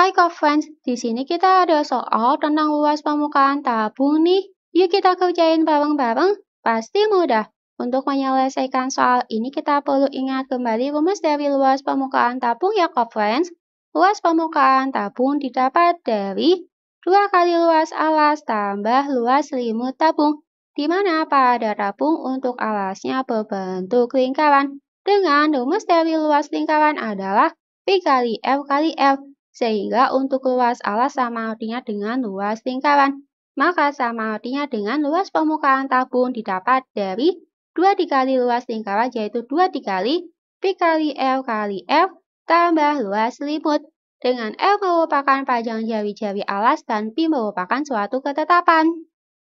Hai Friends, di sini kita ada soal tentang luas permukaan tabung nih. Yuk kita kerjain bareng-bareng, pasti mudah. Untuk menyelesaikan soal ini kita perlu ingat kembali rumus dari luas permukaan tabung ya Friends. Luas permukaan tabung didapat dari dua kali luas alas tambah luas selimut tabung, di mana pada tabung untuk alasnya berbentuk lingkaran. Dengan rumus dari luas lingkaran adalah P kali F kali F sehingga untuk luas alas sama artinya dengan luas lingkaran. Maka sama artinya dengan luas permukaan tabung didapat dari 2 dikali luas lingkaran yaitu 2 dikali P kali L kali F tambah luas selimut. Dengan L merupakan panjang jari-jari alas dan P merupakan suatu ketetapan.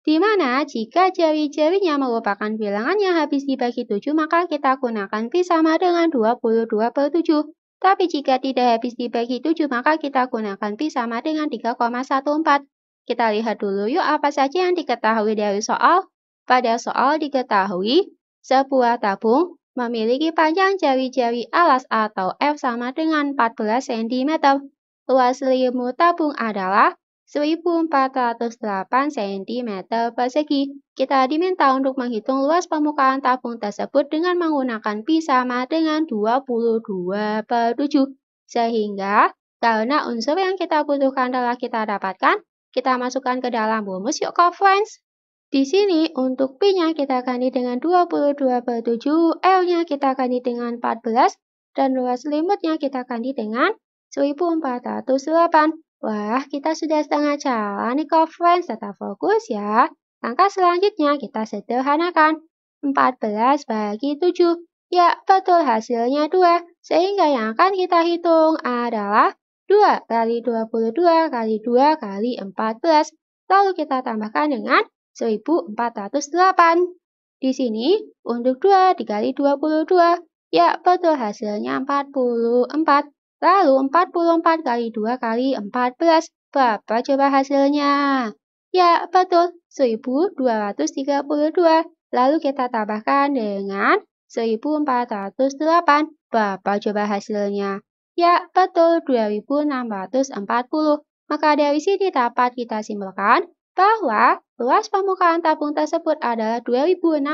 Di mana jika jari-jarinya merupakan bilangan yang habis dibagi 7 maka kita gunakan P sama dengan 22 per 7. Tapi jika tidak habis dibagi 7 maka kita gunakan pi sama dengan 3,14. Kita lihat dulu yuk apa saja yang diketahui dari soal. Pada soal diketahui sebuah tabung memiliki panjang jari-jari alas atau F sama dengan 14 cm. Luas limu tabung adalah 1408 cm persegi. Kita diminta untuk menghitung luas permukaan tabung tersebut dengan menggunakan pi sama dengan 22 per 7. Sehingga, karena unsur yang kita butuhkan telah kita dapatkan, kita masukkan ke dalam rumus yuk ke friends. Di sini untuk pi nya kita ganti dengan 22 per 7, L-nya kita ganti dengan 14, dan luas limitnya kita ganti dengan 1408. Wah, kita sudah setengah jalan nih kok friends, tetap fokus ya. Langkah selanjutnya kita sederhanakan. 14 bagi 7. Ya, betul hasilnya 2. Sehingga yang akan kita hitung adalah 2 kali 22 kali 2 kali 14. Lalu kita tambahkan dengan 1408. Di sini, untuk 2 dikali 22. Ya, betul hasilnya 44. Lalu 44 kali 2 kali 14. Berapa coba hasilnya? Ya, betul. 1232. Lalu kita tambahkan dengan 1408. Berapa coba hasilnya? Ya, betul. 2640. Maka dari sini dapat kita simpulkan bahwa luas permukaan tabung tersebut adalah 2640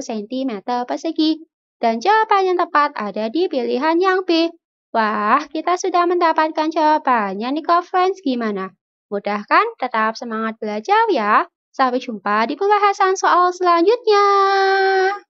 cm persegi. Dan jawaban yang tepat ada di pilihan yang B, Wah, kita sudah mendapatkan jawabannya nih kok friends, gimana? Mudah kan? Tetap semangat belajar ya. Sampai jumpa di pembahasan soal selanjutnya.